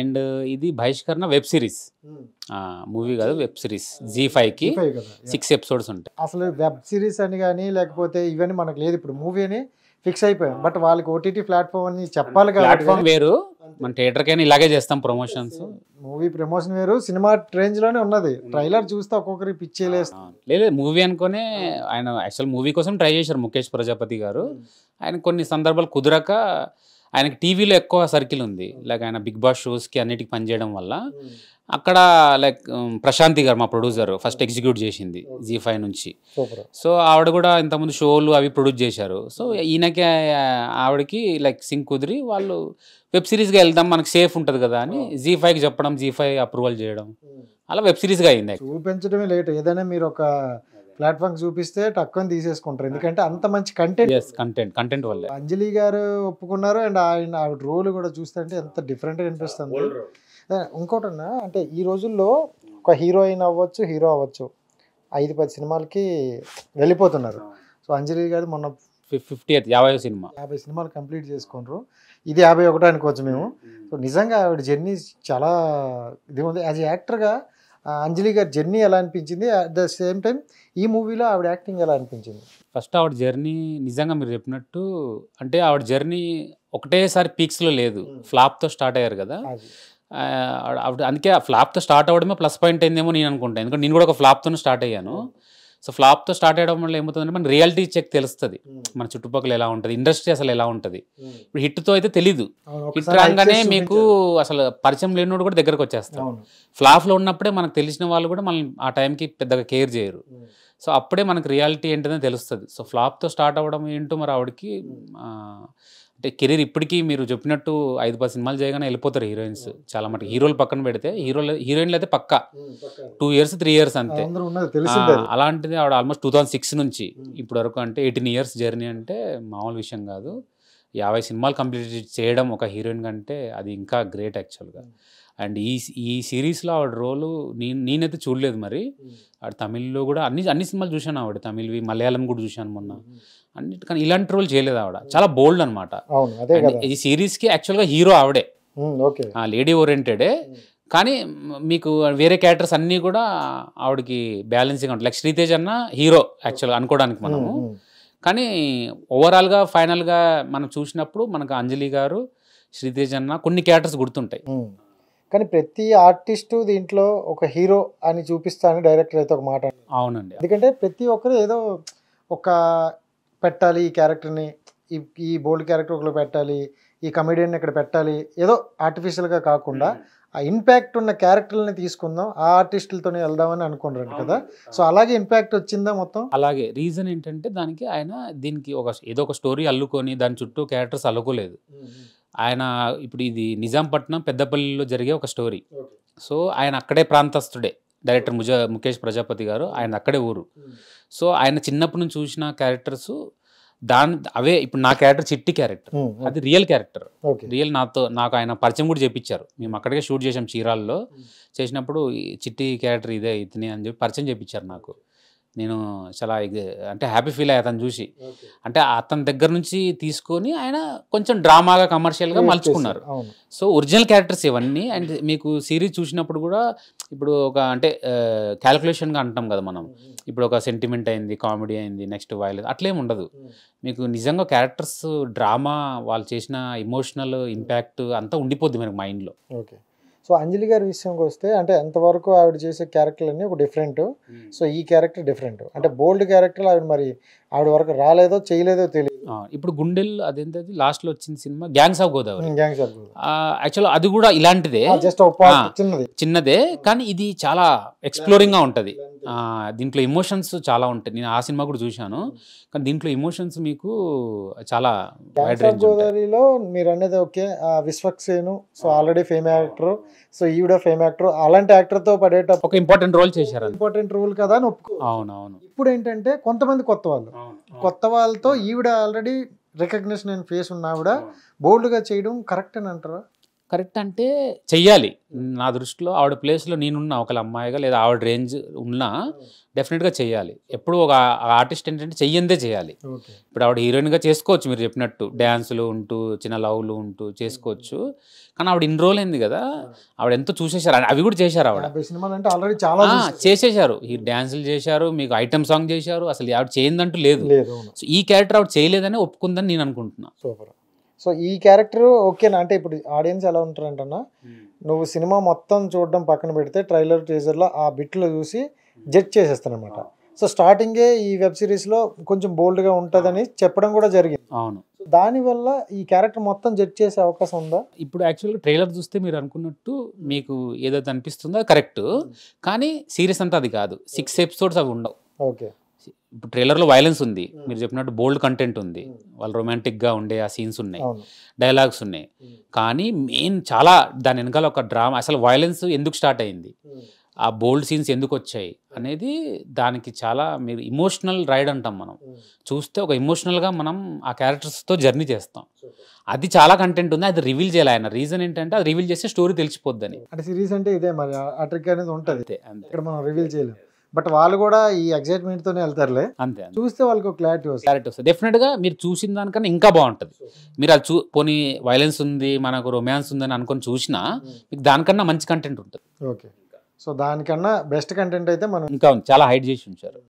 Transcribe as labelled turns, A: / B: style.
A: And ఇది Bahishkarana web series hmm. Movie కాదు web series Zee five కి సిక్స్ ఎపిసోడ్స్ ఉంటాయి
B: అసలు వెబ్ సిరీస్ అని కానీ లేకపోతే ఇవన్నీ మనకు లేదు ఇప్పుడు మూవీ అని ఫిక్స్ అయిపోయాం బట్ వాళ్ళకి ఓటీటీ ప్లాట్ఫామ్ అని చెప్పాలి ప్లాట్ఫామ్
A: వేరు మన థియేటర్ కైనా ఇలాగే చేస్తాం ప్రమోషన్స్
B: మూవీ ప్రమోషన్ వేరు సినిమా రేంజ్ లోనే ఉన్నది ట్రైలర్ చూస్తే ఒక్కొక్కరికి చేయలేస్తాం
A: లేదు మూవీ అనుకోనే hmm. ఆయన యాక్చువల్ మూవీ కోసం ట్రై చేశారు ముఖేష్ ప్రజాపతి గారు hmm. ఆయన కొన్ని సందర్భాలు కుదరక ఆయనకి టీవీలో ఎక్కువ సర్కిల్ ఉంది లైక్ ఆయన బిగ్ బాస్ షోస్కి అన్నిటికి పనిచేయడం వల్ల hmm. అక్కడ లైక్ ప్రశాంతి గారు మా ప్రొడ్యూసర్ ఫస్ట్ ఎగ్జిక్యూట్ చేసింది hmm. జీ ఫైవ్ నుంచి సో ఆవిడ కూడా ఇంతకుముందు షోలు అవి ప్రొడ్యూస్ చేశారు సో ఈయనకి ఆవిడకి లైక్ సింక్ కుదిరి వాళ్ళు వెబ్ సిరీస్గా వెళ్దాం మనకు సేఫ్ ఉంటుంది కదా అని hmm. జీ ఫైవ్కి చెప్పడం జీ ఫైవ్ అప్రూవల్ చేయడం అలా వెబ్ సిరీస్గా అయింది
B: చూపించడమే లేట్ ఏదైనా మీరు ఒక ప్లాట్ఫామ్ చూపిస్తే టక్కుని తీసేసుకుంటారు ఎందుకంటే అంత మంచి కంటెంట్ కంటెంట్ కంటెంట్ వల్ల అంజలి గారు ఒప్పుకున్నారు అండ్ ఆయన ఆవిడ రోల్ కూడా చూస్తే అంటే ఎంత డిఫరెంట్గా అనిపిస్తుంది ఇంకోటన్నా అంటే ఈ రోజుల్లో ఒక హీరోయిన్ అవ్వచ్చు హీరో అవ్వచ్చు ఐదు పది సినిమాలకి వెళ్ళిపోతున్నారు సో అంజలి గారు మొన్న ఫిఫ్టీ యాభై సినిమా యాభై సినిమాలు కంప్లీట్ చేసుకుంటారు ఇది యాభై ఒకటో అనుకోవచ్చు మేము hmm. సో నిజంగా ఆవిడ జర్నీ చాలా ఇది ఉంది యాజ్ యాక్టర్గా అంజలి గారి జర్నీ ఎలా అనిపించింది అట్ ద సేమ్ టైం ఈ మూవీలో ఆవిడ యాక్టింగ్ ఎలా అనిపించింది
A: ఫస్ట్ ఆవిడ జర్నీ నిజంగా మీరు చెప్పినట్టు అంటే ఆవిడ జర్నీ ఒకటేసారి పీక్స్లో లేదు ఫ్లాప్తో స్టార్ట్ అయ్యారు కదా అందుకే ఆ ఫ్లాప్తో స్టార్ట్ అవ్వడమే ప్లస్ పాయింట్ అయిందేమో నేను అనుకుంటాను ఎందుకంటే నేను కూడా ఒక ఫ్లాప్తోనే స్టార్ట్ అయ్యాను సో ఫ్లాప్తో స్టార్ట్ అయ్యడం వల్ల ఏమవుతుందంటే మన రియాలిటీ చెక్ తెలుస్తుంది మన చుట్టుపక్కల ఎలా ఉంటుంది ఇండస్ట్రీ అసలు ఎలా ఉంటుంది ఇప్పుడు హిట్తో అయితే తెలీదు హిట్ రాగానే మీకు అసలు పరిచయం లేనివాడు కూడా దగ్గరకు వచ్చేస్తాం ఫ్లాప్లో ఉన్నప్పుడే మనకు తెలిసిన వాళ్ళు కూడా మనం ఆ టైంకి పెద్దగా కేర్ చేయరు సో అప్పుడే మనకు రియాలిటీ ఏంటనే తెలుస్తుంది సో ఫ్లాప్తో స్టార్ట్ అవ్వడం ఏంటో మరి ఆవిడకి అంటే కెరీర్ ఇప్పటికీ మీరు చెప్పినట్టు ఐదు పది సినిమాలు చేయగానే వెళ్ళిపోతారు హీరోయిన్స్ చాలా మటు హీరోలు పక్కన పెడితే హీరోలు హీరోయిన్లు అయితే పక్క టూ ఇయర్స్ త్రీ ఇయర్స్ అంతే అలాంటిది ఆవిడ ఆల్మోస్ట్ టూ థౌసండ్ సిక్స్ నుంచి ఇప్పటి వరకు అంటే ఎయిటీన్ ఇయర్స్ జర్నీ అంటే మామూలు విషయం కాదు యాభై సినిమాలు కంప్లీట్ చేయడం ఒక హీరోయిన్ కంటే అది ఇంకా గ్రేట్ యాక్చువల్గా hmm. అండ్ ఈ ఈ సిరీస్లో ఆవిడ రోలు నేను నేనైతే చూడలేదు మరి hmm. ఆవిడ తమిళ్లో కూడా అన్ని అన్ని సినిమాలు చూశాను ఆవిడ తమిళ్వి మలయాళం కూడా చూశాను మొన్న hmm. అన్నిటి కానీ ఇలాంటి రోల్ చేయలేదు ఆవిడ చాలా బోల్డ్ అనమాట ఈ సిరీస్కి యాక్చువల్గా హీరో ఆవిడే లేడీ ఓరియంటెడే కానీ మీకు వేరే క్యారెక్టర్స్ అన్నీ కూడా ఆవిడకి బ్యాలెన్సింగ్ ఉంటాయి లైక్ శ్రీతేజ్ అన్న హీరో యాక్చువల్గా అనుకోవడానికి మనము కానీ ఓవరాల్గా ఫైనల్గా మనం చూసినప్పుడు మనకు అంజలి గారు శ్రీతేజ్ అన్న కొన్ని క్యారెక్టర్స్ గుర్తుంటాయి
B: కానీ ప్రతి ఆర్టిస్టు దీంట్లో ఒక హీరో అని చూపిస్తాను డైరెక్టర్ అయితే ఒక మాట అవునండి ఎందుకంటే ప్రతి ఒక్కరు ఏదో ఒక పెట్టాలి ఈ క్యారెక్టర్ని ఈ బోల్డ్ క్యారెక్టర్ ఒకరు పెట్టాలి ఈ కమెడియన్ ఇక్కడ పెట్టాలి ఏదో ఆర్టిఫిషియల్గా కాకుండా ఆ ఇంపాక్ట్ ఉన్న క్యారెక్టర్లని తీసుకుందాం ఆ ఆర్టిస్టులతోనే వెళ్దామని అనుకుంటారు కదా సో అలాగే ఇంపాక్ట్ వచ్చిందా మొత్తం అలాగే రీజన్
A: ఏంటంటే దానికి ఆయన దీనికి ఒక ఏదో ఒక స్టోరీ అల్లుకొని దాని చుట్టూ క్యారెక్టర్స్ అల్లుకోలేదు ఆయన ఇప్పుడు ఇది నిజాంపట్నం పెద్దపల్లిలో జరిగే ఒక స్టోరీ సో ఆయన అక్కడే ప్రాంతస్తుడే డైరెక్టర్ ముజ ముఖేష్ ప్రజాపతి గారు ఆయన అక్కడే ఊరు సో ఆయన చిన్నప్పటి నుంచి చూసిన క్యారెక్టర్స్ దాని అవే ఇప్పుడు నా క్యారెక్టర్ చిట్టి క్యారెక్టర్ అది రియల్ క్యారెక్టర్ రియల్ నాతో నాకు ఆయన పరిచయం కూడా చెప్పించారు మేము అక్కడికే షూట్ చేసాం చీరాల్లో చేసినప్పుడు చిట్టి క్యారెక్టర్ ఇదే ఇతని అని చెప్పి పరిచయం చేపించారు నాకు నేను చాలా అంటే హ్యాపీ ఫీల్ అయ్యా అతను చూసి అంటే అతని దగ్గర నుంచి తీసుకొని ఆయన కొంచెం డ్రామాగా కమర్షియల్గా మలుచుకున్నారు సో ఒరిజినల్ క్యారెక్టర్స్ ఇవన్నీ అండ్ మీకు సిరీస్ చూసినప్పుడు కూడా ఇప్పుడు ఒక అంటే క్యాలిక్యులేషన్గా అంటాం కదా మనం ఇప్పుడు ఒక సెంటిమెంట్ అయింది కామెడీ అయింది నెక్స్ట్ వైల్ అట్లేం ఉండదు మీకు నిజంగా క్యారెక్టర్స్ డ్రామా వాళ్ళు చేసిన ఇమోషనల్ ఇంపాక్ట్ అంతా ఉండిపోద్ది మనకు మైండ్లో
B: ఓకే సో అంజలి గారి విషయంకి వస్తే అంటే ఎంతవరకు ఆవిడ చేసే క్యారెక్టర్లు అన్నీ ఒక డిఫరెంట్ సో ఈ క్యారెక్టర్ డిఫరెంట్ అంటే బోల్డ్ క్యారెక్టర్లు ఆవిడ మరి ఆవిడ వరకు రాలేదో చేయలేదో తెలియదు ఇప్పుడు గుండెల్ అదేంటది
A: లాస్ట్ లో వచ్చిన సినిమా gangs of Godavari gangs of actual అది కూడా ఇలాంటిదే జస్ట్ చిన్నది చిన్నదే కానీ ఇది చాలా ఎక్స్ప్లోరింగ్ గా ఉంటది దీంట్లో ఎమోషన్స్ చాలా ఉంటాయి నేను ఆ సినిమా కూడా చూశాను కానీ దీంట్లో ఎమోషన్స్ మీకు చాలా
B: గోదావరిలో మీరు అనేది okay Vishwaksen so already fame actor so ఈవిడ ఫేమ్ యాక్టర్ అలాంటి యాక్టర్ తో పడేటప్పుడు ఒక ఇంపార్టెంట్ రోల్ చేశారు ఇంపార్టెంట్ రోల్ కదా అని ఒప్పుకో అవునవును ఇప్పుడు ఏంటంటే కొంతమంది కొత్త వాళ్ళు కొత్త వాళ్ళతో ఈవిడ ఆల్రెడీ రికగ్నిషన్ అండ్ ఫేస్ ఉన్న ఆవిడ బోల్డ్గా చేయడం కరెక్ట్ అని అంటారా కరెక్ట్ అంటే
A: చెయ్యాలి నా దృష్టిలో ఆవిడ ప్లేస్లో నేనున్నా ఒక అమ్మాయిగా లేదా ఆవిడ రేంజ్ ఉన్నా డెఫినెట్గా చేయాలి ఎప్పుడు ఒక ఆర్టిస్ట్ ఏంటంటే చెయ్యందే చేయాలి ఇప్పుడు ఆవిడ హీరోయిన్గా చేసుకోవచ్చు మీరు చెప్పినట్టు డ్యాన్సులు ఉంటూ చిన్న లవ్లు ఉంటూ చేసుకోవచ్చు కానీ ఆవిడ ఇన్ని రోజులు అయింది కదా ఆవిడ ఎంతో చూసేశారు అవి కూడా చేశారు ఆవిడ ఆల్రెడీ చాలా చేసేశారు ఈ డ్యాన్సులు చేశారు మీకు ఐటమ్ సాంగ్ చేశారు అసలు ఆవిడ చేయిందంటూ లేదు సో ఈ క్యారెక్టర్ ఆవిడ చేయలేదని ఒప్పుకుందని నేను
B: అనుకుంటున్నాను సూపర్ సో ఈ క్యారెక్టర్ ఓకేనా అంటే ఇప్పుడు ఆడియన్స్ ఎలా ఉంటారంటన్నా hmm. నువ్వు సినిమా మొత్తం చూడడం పక్కన పెడితే ట్రైలర్ టీజర్లో ఆ బిట్లో చూసి hmm. జడ్జ్ చేసేస్తానమాట సో స్టార్టింగే ఈ వెబ్ సిరీస్లో కొంచెం బోల్డ్గా ఉంటుందని చెప్పడం కూడా జరిగింది అవును దానివల్ల ఈ క్యారెక్టర్ మొత్తం జడ్జ్ చేసే అవకాశం ఉందా ఇప్పుడు యాక్చువల్గా
A: ట్రైలర్ చూస్తే మీరు అనుకున్నట్టు మీకు ఏదైతే అనిపిస్తుందో కరెక్ట్ hmm. కానీ సీరియస్ అంతా అది కాదు సిక్స్ ఎపిసోడ్స్ అవి ఉండవు
B: ఓకే ఇప్పుడు
A: ట్రైలర్లో వైలెన్స్ ఉంది hmm. మీరు చెప్పినట్టు బోల్డ్ కంటెంట్ ఉంది hmm. వాళ్ళు రొమాంటిక్గా ఉండే ఆ సీన్స్ ఉన్నాయి డైలాగ్స్ ఉన్నాయి hmm. కానీ మెయిన్ చాలా దాని వెనకాల ఒక డ్రామా అసలు వైలెన్స్ ఎందుకు స్టార్ట్ అయింది ఆ బోల్డ్ సీన్స్ ఎందుకు వచ్చాయి అనేది దానికి చాలా మీరు ఇమోషనల్ రైడ్ అంటాం మనం చూస్తే ఒక ఇమోషనల్గా మనం ఆ క్యారెక్టర్స్తో జర్నీ చేస్తాం అది చాలా కంటెంట్ ఉంది అది రివీల్ చేయాలి ఆయన రీజన్ ఏంటంటే అది రివీల్ చేస్తే స్టోరీ తెలిసిపోద్దని
B: అంటే సిరీస్ అంటే ఇదే మరి ఆ ట్రిక్ అనేది ఉంటుంది అంతే ఇక్కడ మనం రివీల్ చేయలేము బట్ వాళ్ళు కూడా ఈ ఎక్సైట్మెంట్ తోనే వెళ్తారులే అంతే చూస్తే వాళ్ళకి క్లారిటీ వస్తుంది క్లారిటీ వస్తుంది డెఫినెట్ గా మీరు చూసిన దానికన్నా ఇంకా
A: బాగుంటుంది మీరు అది చూ పోనీ వైలెన్స్ ఉంది మనకు రొమాన్స్ ఉంది అని అనుకొని చూసినా మీకు
B: దానికన్నా మంచి కంటెంట్ ఉంటుంది ఓకే సో దానికన్నా బెస్ట్ కంటెంట్ అయితే మనం ఇంకా చాలా హైడ్ చేసి ఉంచారు